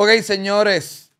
Ok, señores.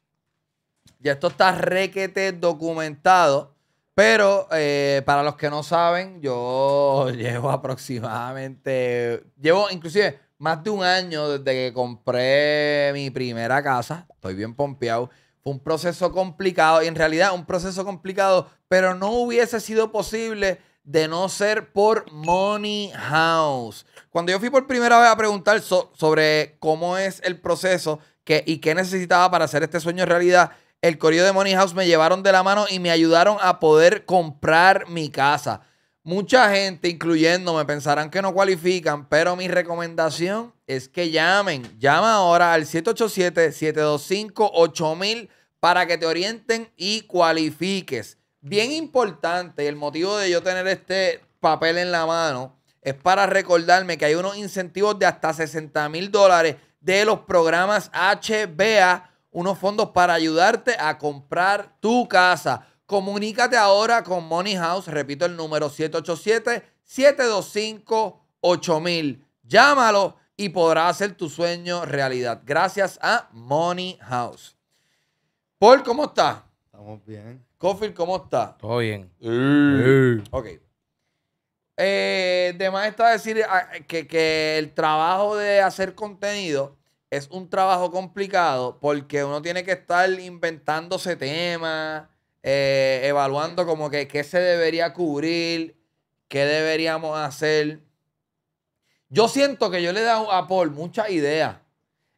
Ya esto está requete documentado. Pero eh, para los que no saben, yo llevo aproximadamente, llevo inclusive más de un año desde que compré mi primera casa. Estoy bien pompeado. Fue un proceso complicado y en realidad un proceso complicado, pero no hubiese sido posible de no ser por Money House. Cuando yo fui por primera vez a preguntar sobre cómo es el proceso y qué necesitaba para hacer este sueño realidad. El corrido de Money House me llevaron de la mano y me ayudaron a poder comprar mi casa. Mucha gente, incluyéndome, pensarán que no cualifican, pero mi recomendación es que llamen. Llama ahora al 787-725-8000 para que te orienten y cualifiques. Bien importante, el motivo de yo tener este papel en la mano es para recordarme que hay unos incentivos de hasta 60 mil dólares de los programas HBA, unos fondos para ayudarte a comprar tu casa. Comunícate ahora con Money House, repito el número 787-725-8000. Llámalo y podrás hacer tu sueño realidad. Gracias a Money House. Paul, ¿cómo está? Estamos bien. coffee ¿cómo está? Todo bien. Ok. Eh, de más está decir ah, eh, que, el trabajo de hacer contenido es un trabajo complicado porque uno tiene que estar inventándose temas, eh, evaluando como que qué se debería cubrir, qué deberíamos hacer. Yo siento que yo le he dado a Paul muchas ideas.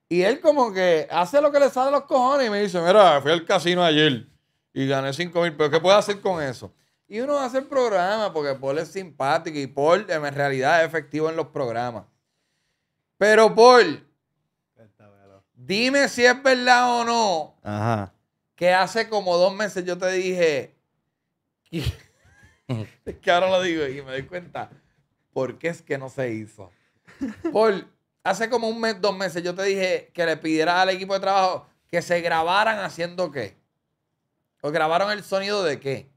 Y él como que hace lo que le sale los cojones y me dice, mira, fui al casino ayer y gané 5 mil, pero ¿qué puedo hacer con eso? Y uno hace el programa porque Paul es simpático y Paul en realidad es efectivo en los programas. Pero Paul, dime si es verdad o no. Que hace como dos meses yo te dije. es que ahora lo digo y me doy cuenta. ¿Por qué es que no se hizo? Paul, hace como un mes, dos meses yo te dije que le pidiera al equipo de trabajo que se grabaran haciendo qué. ¿O grabaron el sonido de qué?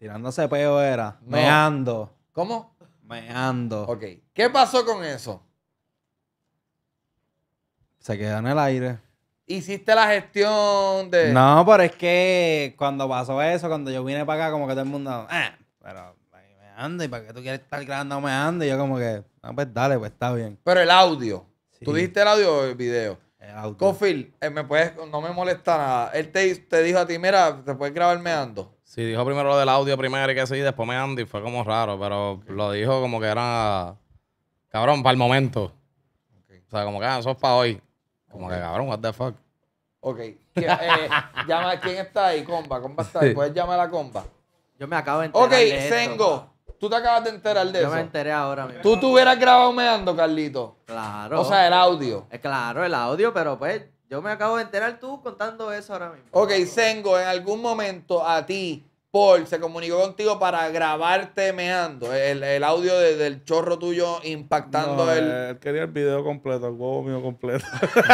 Tirándose peo era. Meando. ¿Cómo? Meando. Ok. ¿Qué pasó con eso? Se quedó en el aire. Hiciste la gestión de. No, pero es que cuando pasó eso, cuando yo vine para acá, como que todo el mundo. Eh, pero ahí meando, ¿y para qué tú quieres estar grabando meando? Y yo, como que. No, pues dale, pues está bien. Pero el audio. ¿Tú diste el audio o el video? El audio. Cofil, eh, me puedes, no me molesta nada. Él te, te dijo a ti, mira, te puedes grabar meando. Sí, dijo primero lo del audio primero y que sí, después me Andy, fue como raro, pero lo dijo como que era cabrón para el momento. O sea, como que ah, eso es para hoy. Como que cabrón, what the fuck. Ok. Llama eh, llama, ¿quién está ahí? Comba, comba está ahí. Puedes llamar a la comba. Yo me acabo de enterar. Ok, Sengo. Tú te acabas de enterar de eso. Yo me enteré ahora mismo. Tú tuvieras grabado meando, Carlito. Claro. O sea, el audio. Eh, claro, el audio, pero pues yo me acabo de enterar tú contando eso ahora mismo. Ok, Sengo, en algún momento a ti, Paul, se comunicó contigo para grabar temeando El, audio del chorro tuyo impactando No, eh, Él quería el video completo, el huevo mío completo.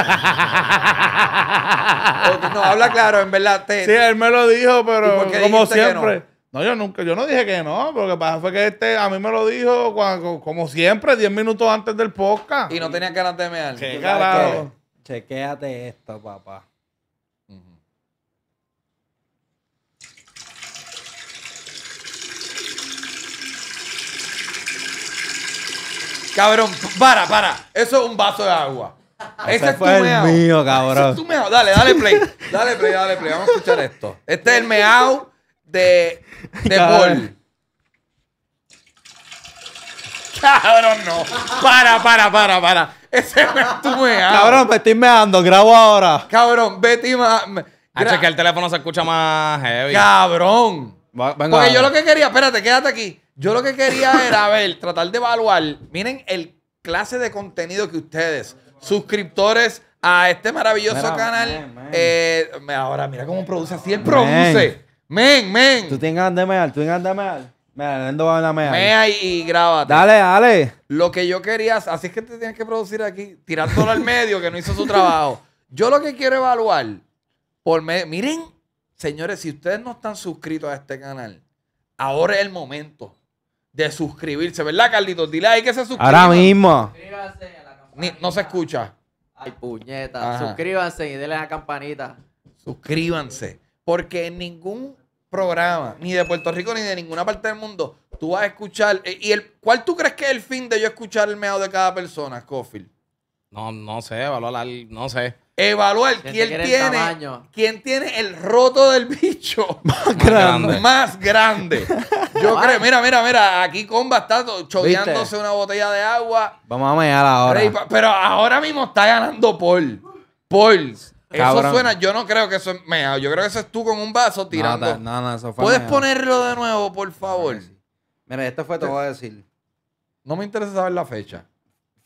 no, habla claro, en verdad. Sí, él me lo dijo, pero como siempre. no? yo nunca, yo no dije que no, porque lo pasa fue que este a mí me lo dijo como siempre, 10 minutos antes del podcast. Y no tenía que de mear. Qué carajo. Chequéate esto, papá. Cabrón, para, para. Eso es un vaso de agua. Ese, es fue el mío, cabrón. Ese es Dale, dale play. Dale play, dale play. Vamos a escuchar esto. Este es el meao de, de Paul. Cabrón, no. Para, para, para, para. Ese me Cabrón, me estoy meando. Grabo ahora. Cabrón, Betty más. que el teléfono se escucha más heavy. Cabrón. Porque yo lo que quería, espérate, quédate aquí. Yo lo que quería era ver, tratar de evaluar. Miren el clase de contenido que ustedes, suscriptores a este maravilloso canal. Eh, ahora, mira cómo produce. Así el produce. Men, men. Tú tienes ganas de mear, tú tienes ganas de mear. Mira, va a mea. Mea y, grábate. Dale, dale. Lo que yo quería, así es que te tienes que producir aquí, tirándolo al medio que no hizo su trabajo. Yo lo que quiero evaluar, por miren, señores, si ustedes no están suscritos a este canal, ahora es el momento de suscribirse, ¿verdad, Carlitos? Dile ahí que se suscriban. Ahora mismo. Suscríbanse a la Ni, no se escucha. Ay, puñeta. Suscríbanse y denle a la campanita. Suscríbanse. Porque en ningún programa, ni de Puerto Rico, ni de ninguna parte del mundo, tú vas a escuchar. Eh, ¿Y el, cuál tú crees que es el fin de yo escuchar el meado de cada persona, Scofield? No, no sé, evaluar, no sé. Evaluar quién tiene, quién tiene el roto del bicho más, grande. Más grande. Yo creo, mira, mira, mira, aquí Comba está chodeándose una botella de agua. Vamos a mear ahora. Pero ahora mismo está ganando Paul. Paul. Eso suena, yo no creo que eso es Yo creo que eso es tú con un vaso tirando. No, no, eso fue ¿Puedes ponerlo de nuevo, por favor? Mira, esto fue, te voy a decir. No me interesa saber la fecha.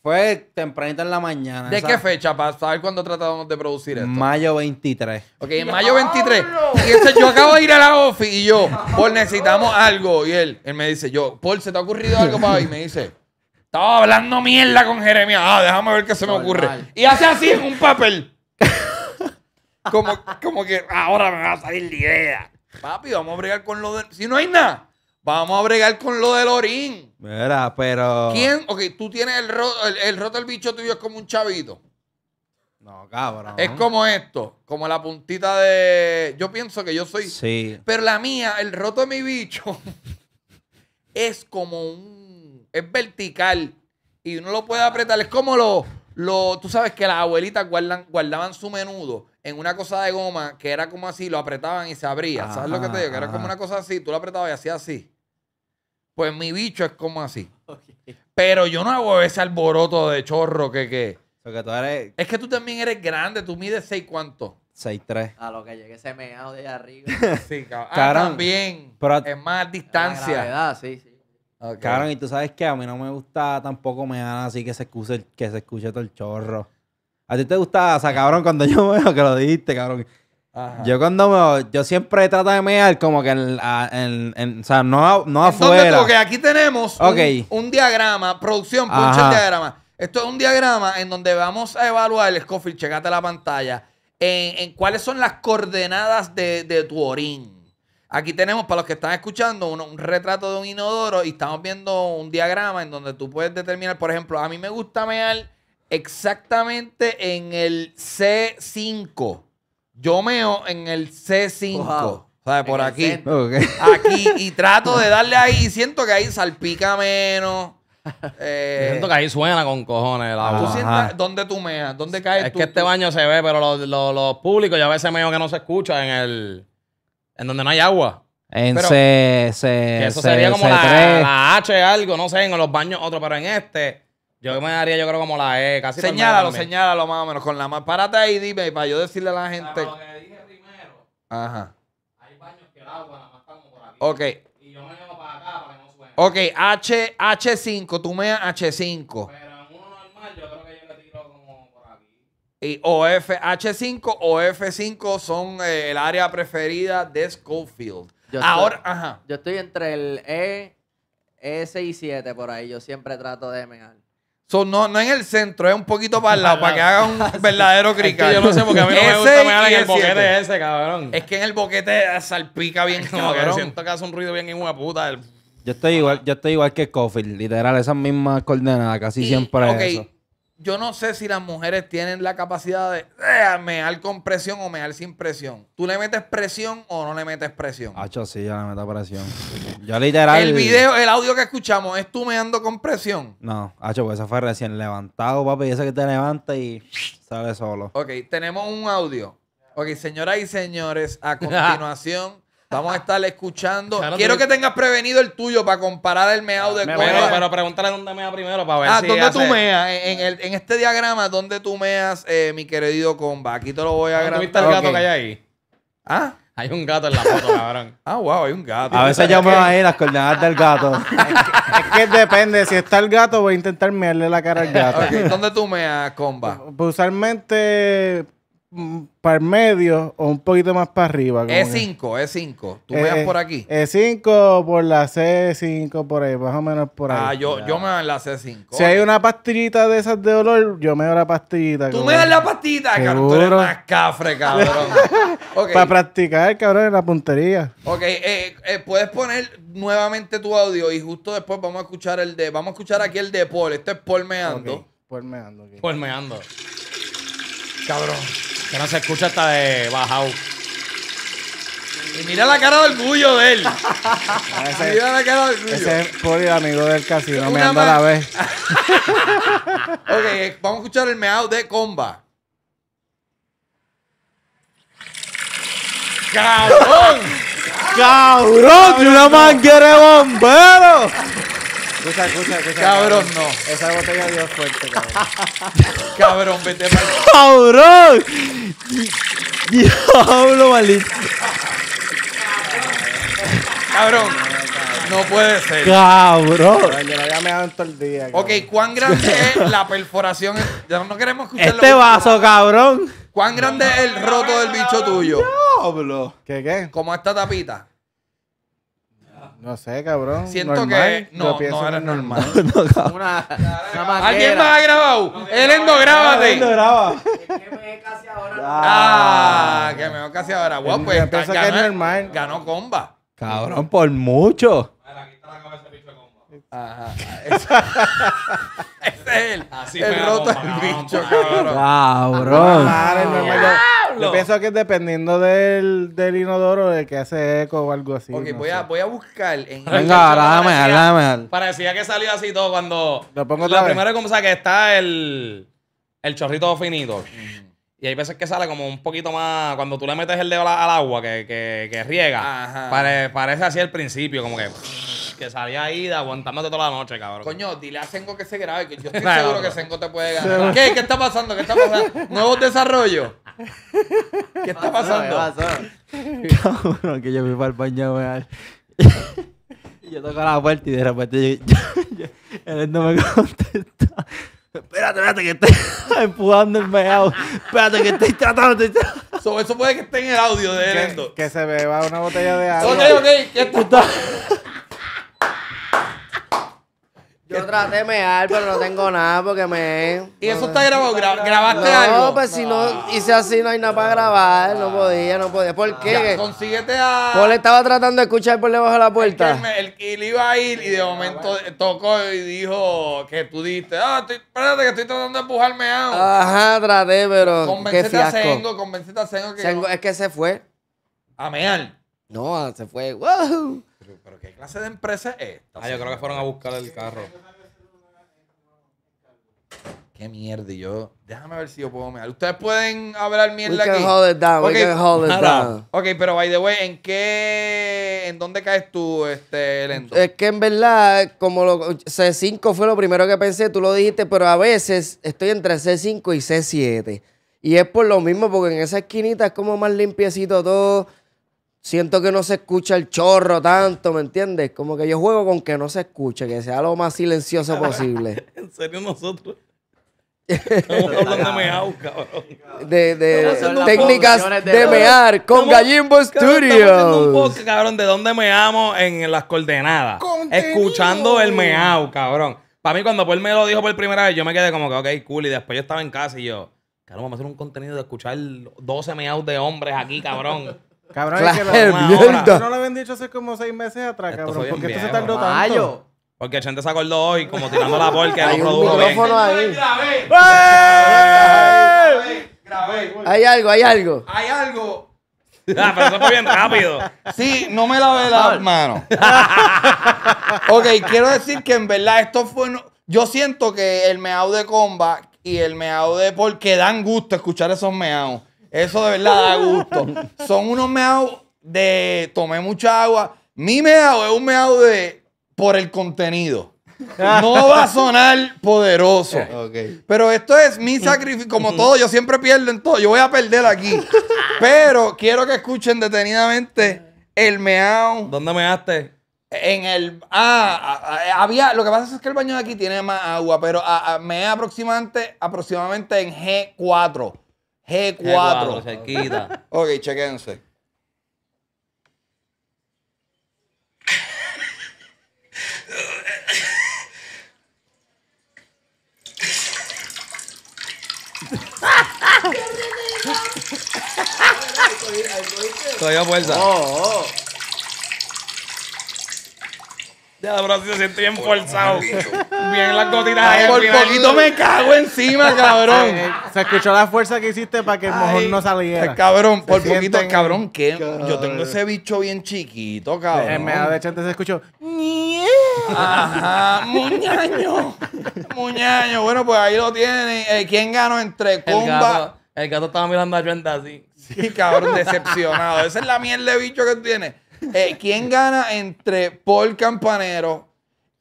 Fue tempranito en la mañana. ¿De qué fecha? Para saber cuándo tratábamos de producir esto. Mayo 23. Ok, en mayo 23. Este, yo acabo de ir a la office y yo, Paul, necesitamos algo. Y él, él me dice, yo, Paul, ¿se te ha ocurrido algo, para Y me dice, estaba hablando mierda con Jeremia. Ah, déjame ver qué se me ocurre. Y hace así en un papel. Como, como que ahora me va a salir la idea. Papi, vamos a bregar con lo de. Si no hay nada, vamos a bregar con lo de orín. Mira, pero. ¿Quién? Ok, tú tienes el, roto el, roto del bicho tuyo, es como un chavito. No, cabrón. Es como esto, como la puntita de. Yo pienso que yo soy. Sí. Pero la mía, el roto de mi bicho, es como un. Es vertical. Y uno lo puede apretar. Es como lo Lo... Tú sabes que las abuelitas guardan, guardaban su menudo en una cosa de goma que era como así, lo apretaban y se abría. ¿Sabes lo que te digo? Que era como una cosa así, tú lo apretabas y hacías así. Pues mi bicho es como así. Pero yo no hago ese alboroto de chorro que... que... Es que tú también eres grande, tú mides 6 cuánto. 6-3. A lo que llegué ese de allá arriba. sí, ah, cabrón. también. Pero es más distancia. Gravedad, sí, sí. y tú sabes que a mí no me gusta tampoco me dan así que se escuche, que se escuche todo el chorro. A ti te gustaba o sea, cabrón, cuando yo veo que lo dijiste, cabrón. Yo cuando yo siempre trato de mear como que en, en, o sea, no, no afuera. Porque ok, aquí tenemos Un, diagrama, producción, ponche el diagrama. Esto es un diagrama en donde vamos a evaluar, el Scofield, checate la pantalla, en, cuáles son las coordenadas de, tu orín. Aquí tenemos, para los que están escuchando, un, un, retrato de un inodoro y estamos viendo un diagrama en donde tú puedes determinar, por ejemplo, a mí me gusta mear exactamente en el C5. Yo meo en el C5. ¿Sabes? por aquí. Aquí. Y trato de darle ahí. Y Siento que ahí salpica menos. Eh, siento que ahí suena con cojones el ¿Dónde tú meas? ¿Dónde caes Es que este baño se ve, pero los, públicos ya a veces meo que no se escucha en el... En donde no hay agua. En C, C, Eso sería como La, la H algo, no sé, en los baños otro, pero en este... Yo me daría, yo creo, como la E, casi. Señálalo, señálalo más o menos con la mano. Párate ahí, dime, para yo decirle a la gente. Lo que dije primero. Ajá. Hay baños que el agua nada más está como por aquí. Ok. Y yo me llevo para acá para que no suene. Ok, H, H5, tú meas H5. Pero en uno normal, yo creo que yo le tiro como por aquí. Y OF, H5 o F5 son eh, el área preferida de Schofield. Yo Ahora, estoy, ajá. Yo estoy entre el E, e S y 7 por ahí. Yo siempre trato de mear no, en el centro, es un poquito para el lado, para que ah, haga un verdadero cricado. yo no sé porque a mí no me gusta en el boquete ese, cabrón. Es que en el boquete salpica bien, como que siento que hace un ruido bien en una puta. Yo estoy igual, yo estoy igual que Coffee, literal, esas mismas coordenadas, casi siempre eso yo no sé si las mujeres tienen la capacidad de eh, mear con presión o mear sin presión. ¿Tú le metes presión o no le metes presión? Hacho, sí, yo le meto presión. Yo literal... El video, el audio que escuchamos, ¿es tú meando con presión? No, Hacho, pues eso fue recién levantado, papi. Ese que te levanta y sale solo. Ok, tenemos un audio. Ok, señoras y señores, a continuación Vamos a estar escuchando. Quiero que tengas prevenido el tuyo para comparar el meao de Me Pero, pero pregúntale dónde mea primero para ver Ah, ¿dónde tú meas? En, en este diagrama, ¿dónde tú meas, eh, mi querido comba? Aquí te lo voy a ¿Tú viste el gato que hay ahí? Ah, Hay un gato en la foto, cabrón. ah, wow, hay un gato. A veces ya van ahí las coordenadas del gato. Es que depende, si está el gato voy a intentar mearle la cara al gato. ¿Dónde tú meas, comba? Pues, pues usualmente Mm, para medio o un poquito más para arriba. E5, E5. Tú eh, veas por aquí. E5 eh, por la C5, por ahí, más o menos por ah, ahí. Ah, yo, yo me doy la C5. Si hay una pastillita de esas de olor, yo me doy la pastillita. Tú me das la pastillita, cabrón. Tú eres más cafre, cabrón. Para practicar, cabrón, en la puntería. Ok, eh, puedes poner nuevamente tu audio y justo después vamos a escuchar el de. Vamos a escuchar aquí el de Paul. Este es Paul meando. Cabrón. Que no se escucha hasta de bajado. Y mira la cara de orgullo de él. Ese, mira la cara de orgullo. Ese es Poli, amigo del casino, me anda la vez. ok, vamos a escuchar el meao de Comba. ¡Cabrón! ¡Cabrón! ¡Y una manguera bombero! Escucha, escucha, Cabrón, no. Esa botella dio fuerte, cabrón. cabrón, vete para ¡Cabrón! Diablo, maldito. Cabrón. No puede ser. Cabrón. Yo la había meado todo el día. cabrón. Ok, ¿cuán grande es la perforación? Ya no queremos escucharlo. Este vaso, cabrón. ¿Cuán grande es el roto del bicho tuyo? Diablo. ¿Qué qué? Como esta tapita. No sé, cabrón. Siento normal. que. No, no era normal. no, una, una ¿Alguien más ha grabado? No, Elendo, grábate. Elendo, graba. Es que me casi ahora. Ah. ah, que me veo casi ahora. Wow, pues. Ganó, que es normal. Ganó comba. Cabrón, por mucho. ver, aquí está la cabeza de bicho comba. Ajá. Ese es él. Así el roto el bicho, cabrón. Cabrón. Ah, yo pienso que dependiendo del, inodoro, de que hace eco o algo así. Ok, voy, a, voy a buscar. En Venga, dame, Parecía que salió así todo cuando. Lo pongo la primera cosa que está el, el chorrito finito. Y hay veces que sale como un poquito más. Cuando tú le metes el dedo al, agua que, que, que riega, parece así al principio, como que que salía ahí de aguantándote toda la noche, cabrón. Coño, dile a Senko que se grabe, que yo estoy seguro que Senko te puede ganar. ¿Qué? ¿Qué está pasando? ¿Qué está pasando? Nuevo desarrollo. ¿Qué está pasando? Cabrón, que yo me fui al baño y yo toco la puerta y de repente yo, yo, no me contesta. Espérate, espérate, que estoy empujando el meado. Espérate, que estoy tratando. Estoy eso puede que esté en el audio de Erendo. Que, se beba una botella de agua. Ok, está? Yo traté de mear, pero no tengo nada porque me. ¿Y eso está grabado? ¿Grabaste algo? No, pues si no hice así, no hay nada para grabar. No podía, no podía. ¿Por qué? Ya, consíguete a. Paul estaba tratando de escuchar por debajo de la puerta. El que iba a ir y de momento tocó y dijo que tú diste. ah, estoy, espérate que estoy tratando de empujarme a. Ajá, traté, pero. Convencete a Sengo, convencete a Sengo que. Sengo, es que se fue. A mear. No, se fue. Pero, pero, ¿qué clase de empresa es esta? Ah, yo creo que fueron a buscar el carro qué mierda. Y yo, déjame ver si yo puedo mirar. Ustedes pueden hablar mierda aquí. Okay. Ok, pero by the way, ¿en qué. ¿En dónde caes tú, este, lento? Es que en verdad, como lo, C5 fue lo primero que pensé, tú lo dijiste, pero a veces estoy entre C5 y C7. Y es por lo mismo, porque en esa esquinita es como más limpiecito todo. Siento que no se escucha el chorro tanto, ¿me entiendes? Como que yo juego con que no se escuche, que sea lo más silencioso posible. en serio, nosotros de De, técnicas de, mear con Gallimbo Studio. haciendo un cabrón, de dónde meamos en las coordenadas. Escuchando el meau cabrón. Para mí, cuando Paul me lo dijo por primera vez, yo me quedé como que, ok, cool. Y después yo estaba en casa y yo, cabrón, vamos a hacer un contenido de escuchar 12 meaus de hombres aquí, cabrón. Cabrón, es que lo, no lo habían dicho hace como seis meses atrás, cabrón. porque esto se tardó tanto? Porque gente se acordó hoy, como tirando la porque Hay un micrófono ahí. ¡Eh! ¡Grabé! ¡Grabé! Hay algo, hay algo. Hay algo. Ah, pero eso fue bien rápido. Sí, no me la ve ah. la mano ok, quiero decir que en verdad esto fue. Yo siento que el meao de comba y el meao de porque dan gusto escuchar esos meaos. Eso de verdad da gusto. Son unos meaos de tomé mucha agua. Mi meao es un meao de por el contenido. No va a sonar poderoso. Pero esto es mi sacrificio. Como todo, yo siempre pierdo en todo. Yo voy a perder aquí. Pero quiero que escuchen detenidamente el meao. ¿Dónde measte? En el. Ah, ah, ah, había. Lo que pasa es que el baño de aquí tiene más agua, pero mea ah, me aproximadamente, aproximadamente en G4. G4. ok, chequense. Todavía fuerza. Pues, ah. Oh, oh. Ya, se siente bien forzado. Bien las gotitas Por poquito me cago encima, cabrón. Eh, se escuchó la fuerza que hiciste para que el mojón no saliera. Eh, cabrón, por poquito, cabrón, que yo tengo ese bicho bien chiquito, cabrón. En eh, medio de chante se escuchó. Ajá, muñaño. muñaño. Bueno, pues ahí lo tienen. ¿Quién ganó entre Comba? El gato estaba mirando a Trent así. Sí, cabrón, decepcionado. Esa es la mierda de bicho que tiene. Eh, ¿Quién gana entre Paul Campanero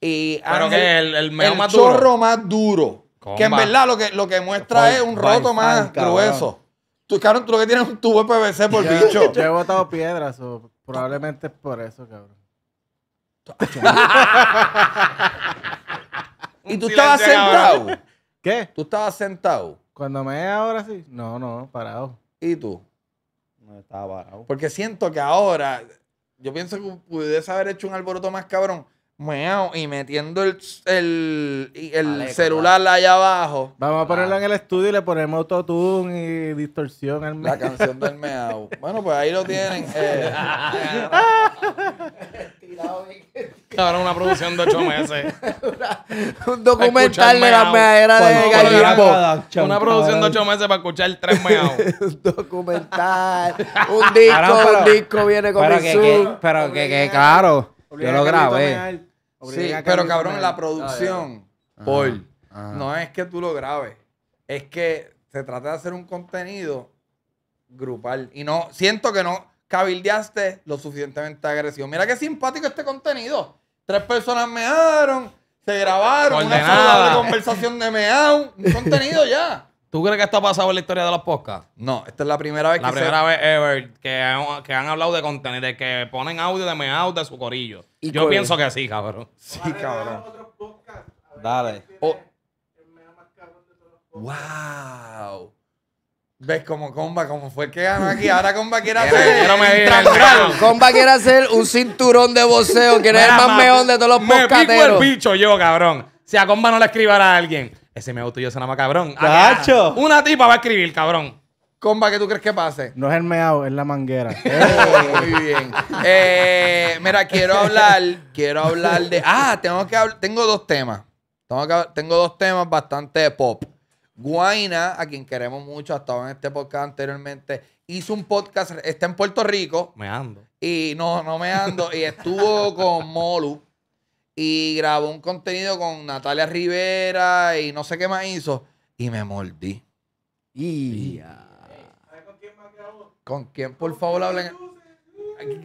y Pero el, el, más chorro duro. más duro? Que en verdad lo que, lo que muestra es un roto más grueso. Tú, tú lo que tienes es un tubo de PVC por bicho. Yo he botado piedras, probablemente es por eso, cabrón. y tú estabas sentado. ¿Qué? Tú estabas sentado. Cuando me ahora sí. No, no, parado. ¿Y tú? No estaba parado. Porque siento que ahora, yo pienso que pudiese haber hecho un alboroto más cabrón. Meao, y metiendo el, celular allá abajo. Vamos a ponerlo ah. en el estudio y le ponemos autotune y distorsión al meao. La canción del meao. bueno, pues ahí lo tienen. Eh. Cabrón, una producción de ocho meses. un documental de la meadera de Gallimbo. Una producción de ocho meses para escuchar tres meados. un documental. Un disco, ah, un disco viene con pero el que, que, Pero que, claro. Yo lo grabé. Sí, pero cabrón, la ah, producción, Paul, ah, no es que tú lo grabes. Es que se trata de hacer un contenido grupal. Y no, siento que no cabildeaste lo suficientemente agresivo. Mira qué simpático este contenido. Tres personas mearon, se grabaron, una conversación de meow, un contenido ya. ¿Tú crees que esto ha pasado en la historia de los podcasts? No, esta es la primera vez La primera vez ever que han, hablado de contenido, de que ponen audio de meow de su corillo. Yo pienso que sí, cabrón. Sí, cabrón. Dale. Oh. Wow. ¿Ves como Comba, como fue el que ganó aquí? Ahora Comba quiere hacer. Comba quiere hacer un cinturón de boxeo, Quiere ser el más meón de todos los me pico el bicho yo, cabrón. Si a Comba no le escriba a alguien, ese me tuyo se llama cabrón. ¡Cacho! Ah, una tipa va a escribir, cabrón. Comba, ¿qué tú crees que pase? No es el meao, es la manguera. Eh, muy bien. Eh, mira, quiero hablar, quiero hablar de. Ah, tengo que Tengo dos temas. Tengo, tengo dos temas bastante pop. Guaina, a quien queremos mucho, ha estado en este podcast anteriormente, hizo un podcast, está en Puerto Rico. Me ando. Y no, no me ando. y estuvo con Molu y grabó un contenido con Natalia Rivera y no sé qué más hizo. Y me mordí. Y... con quién más grabó? ¿Con quién? Por favor, hablen.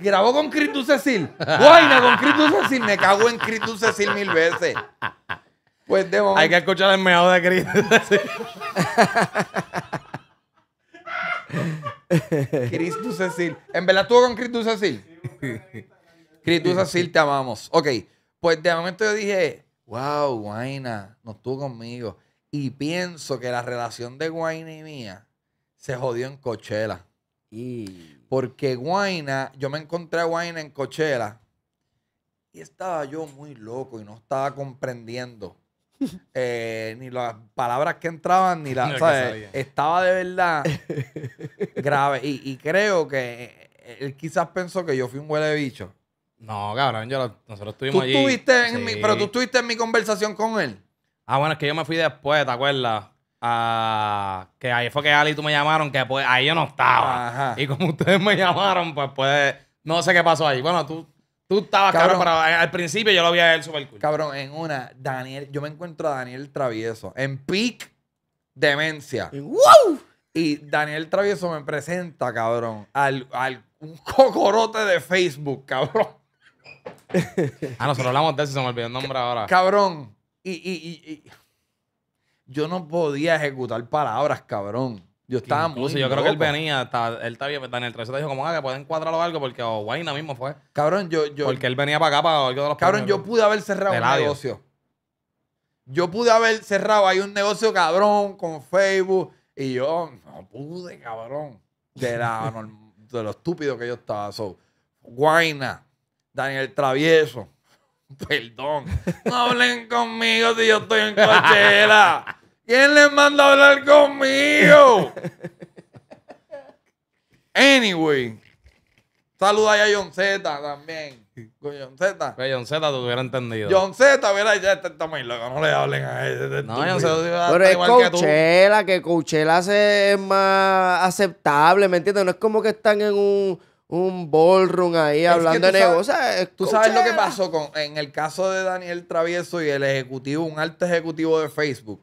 Grabó con Cristo Cecil. Guaina con Cristo Cecil. Me cago en Cristo Cecil mil veces. Pues de momento. Hay que escuchar el meado de Cristo. Cristo Cecil. ¿En verdad estuvo con Cristo Cecil? Cristo Cecil, te amamos. Ok, pues de momento yo dije, wow, Guaina, no estuvo conmigo. Y pienso que la relación de Guaina y mía se jodió en Coachella. Y... Porque Guaina, yo me encontré a Guaina en Coachella y estaba yo muy loco y no estaba comprendiendo eh, ni las palabras que entraban, ni la. Estaba de verdad grave. Y, creo que eh, él quizás pensó que yo fui un huele de bicho. No, cabrón, yo nosotros estuvimos ¿Tú allí. en mi, pero tú estuviste en mi conversación con él. Ah, bueno, es que yo me fui después, ¿te acuerdas? Ah, que ahí fue que Ali y tú me llamaron, que pues ahí yo no estaba. Y como ustedes me llamaron, pues pues no sé qué pasó ahí. Bueno, tú Tú estabas, cabrón, al principio yo lo vi a él super cool. Cabrón, en una, Daniel, yo me encuentro a Daniel Travieso en peak demencia. ¡Wow! Y Daniel Travieso me presenta, cabrón, al, un cocorote de Facebook, cabrón. ah, nosotros hablamos de eso, se me olvidó el nombre ahora. Cabrón, y, y, y yo no podía ejecutar palabras, cabrón. Yo estaba muy yo creo que él venía, él está bien, Daniel Travieso dijo como, ah, que pueden cuadrarlo algo porque Guayna oh, mismo fue. Cabrón, yo, yo, Porque él venía para acá para algo de los Cabrón, yo pude haber cerrado un negocio. Yo pude haber cerrado ahí un negocio, cabrón, con Facebook. Y yo no pude, cabrón. De, lo estúpido que yo estaba. So, Guaina, Daniel Travieso. Perdón. No hablen conmigo si yo estoy en cochera ¿Quién les manda a hablar conmigo? anyway. Saluda ahí a John Z también. Con John Z. Que John Z te hubiera entendido. John Z mira, ya este está muy loco. No le hablen a ese. no, John Z Pero es Coachella, que, que Coachella es más aceptable, ¿me entiendes? No es como que están en un un ballroom ahí hablando de negocios. Tú sabes lo que pasó con, en el caso de Daniel Travieso y el ejecutivo, un alto ejecutivo de Facebook,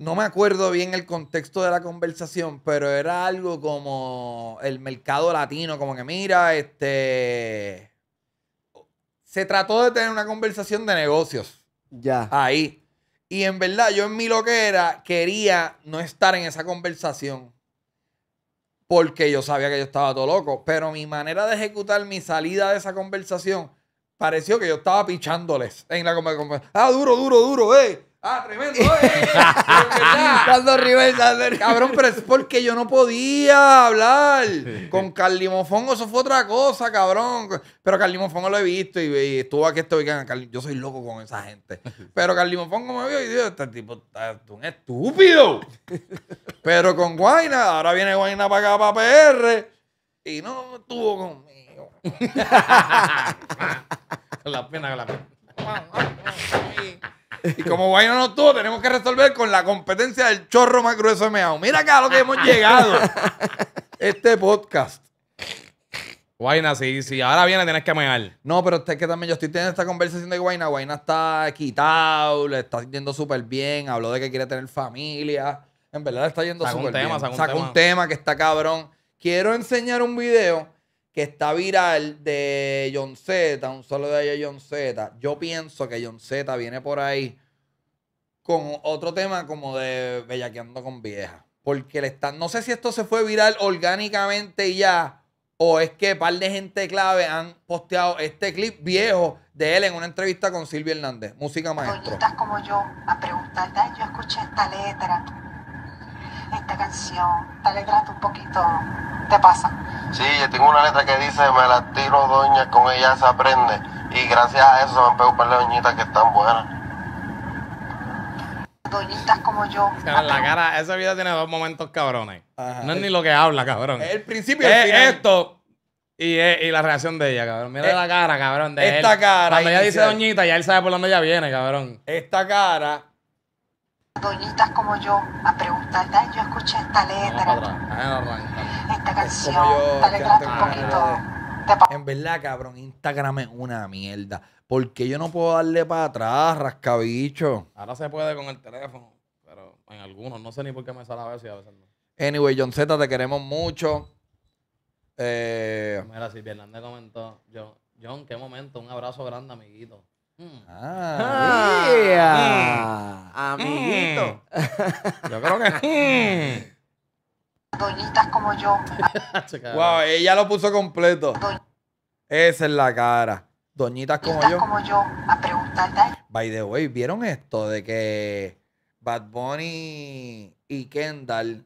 no me acuerdo bien el contexto de la conversación, pero era algo como el mercado latino, como que mira, este... Se trató de tener una conversación de negocios. Ya. Ahí. Y en verdad, yo en mi era, quería no estar en esa conversación. Porque yo sabía que yo estaba todo loco. Pero mi manera de ejecutar mi salida de esa conversación pareció que yo estaba pichándoles en la conversación. Ah, duro, duro, duro, eh. Ah, tremendo. Eh. Cabrón, pero es porque yo no podía hablar. Con Carlimofongo eso fue otra cosa, cabrón. Pero Carlimofongo lo he visto y, estuvo aquí este weekend. Yo soy loco con esa gente. Pero Carlimofongo me vio y dijo, este tipo está un estúpido. Pero con Guaina, ahora viene Guaina para acá, para PR. Y no estuvo conmigo. la pena, la pena. Y como Guay no tú tenemos que resolver con la competencia del chorro más grueso de meao. Mira acá a lo que hemos llegado. Este podcast. Guayna, si, sí. ahora viene, tienes que mear. No, pero es que también yo estoy teniendo esta conversación de Guayna. Guayna está quitado, le está yendo súper bien. Habló de que quiere tener familia. En verdad le está yendo súper bien. Saca un tema que está cabrón. Quiero enseñar un video que está viral de John Z, un solo de John Z. Yo pienso que John Z viene por ahí con otro tema como de bellaqueando con vieja. Porque le están. No sé si esto se fue viral orgánicamente ya. O es que un par de gente clave han posteado este clip viejo de él en una entrevista con Silvia Hernández. Música maestra. como yo a yo escuché esta letra esta canción? Esta letra un poquito te pasa. Sí, yo tengo una letra que dice, me la tiro doña, con ella se aprende. Y gracias a eso me pego para las doñitas que están buenas. Doñitas como yo. la cara, esa vida tiene dos momentos cabrones. No es ni lo que habla, cabrón. El principio y esto. Y, y, la reacción de ella, cabrón. Mira eh, la cara, cabrón. esta cara. Cuando ella dice doñita, ya él sabe por dónde ella viene, cabrón. Esta cara doñitas como yo a preguntar, yo escuché esta letra, esta canción, esta un poquito. En verdad, cabrón, Instagram es una mierda. Porque yo no puedo darle para atrás, rascabicho. Ahora se puede con el teléfono, pero en algunos. No sé ni por qué me sale a veces a veces no. Anyway, John Z, te queremos mucho. Eh... Mira, si comentó, John, qué momento, un abrazo grande, amiguito. Ah, mm. Amiguito. Yo creo que. Doñitas como yo. wow, ella lo puso completo. Esa es la cara. Doñitas como yo. como yo, a preguntar. By the way, ¿vieron esto de que Bad Bunny y Kendall,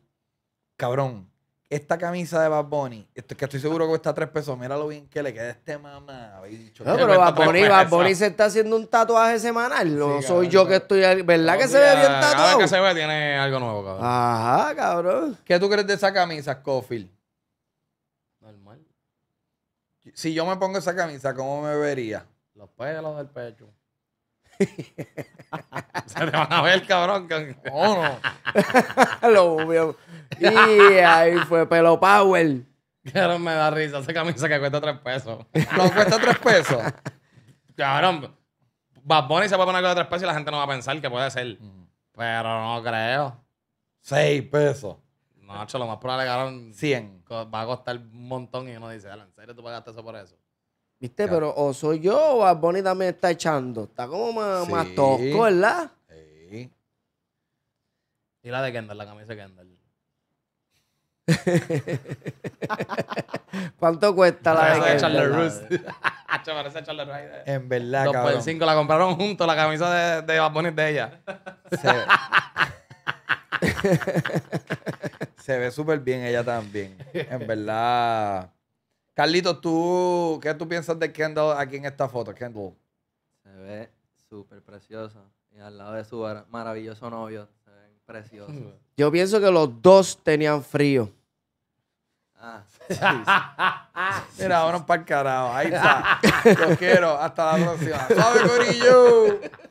cabrón, esta camisa de Bad Bunny, que estoy seguro que cuesta tres pesos, mira lo bien que le queda este mamá. Dicho, no, pero Bad Bunny, Bad Bunny, se está haciendo un tatuaje semanal. No soy yo que estoy. ¿Verdad que se ve bien tatuado? Cada que se ve tiene algo nuevo, cabrón. Ajá, cabrón. ¿Qué tú crees de esa camisa, Scofield? Normal. Si yo me pongo esa camisa, ¿cómo me vería? Los pelos del pecho. se te van a ver, cabrón. Que Oh, no. lo, y ahí fue Pelo Power. Claro, me da risa esa camisa que cuesta tres pesos. ¿No cuesta tres pesos? Cabrón, Bad Bunny se puede poner con tres pesos y la gente no va a pensar que puede ser. Mm. Pero no creo. Seis pesos. No, hecho, lo más probable que 100. Va a costar un montón y uno dice, ¿en serio tú pagaste eso por eso? ¿Viste? Pero o soy yo o Bad Bunny también está echando. Está como más, más tosco, ¿verdad? Sí. Y la de Kendall, la camisa de Kendall. ¿Cuánto cuesta la de Charles En verdad, Los cabrón. por 5 la compraron juntos la camisa de, de Baboni de ella. Se... ve súper bien ella también. En verdad. Carlitos, ¿tú qué tú piensas de Kendall aquí en esta foto, Kendall? Se ve súper preciosa. Y al lado de su maravilloso novio Precioso. Yo pienso que los dos tenían frío. Ah, Mira, ahora un el Ahí está. Los quiero. Hasta la próxima. ¡Sabe, Corillo!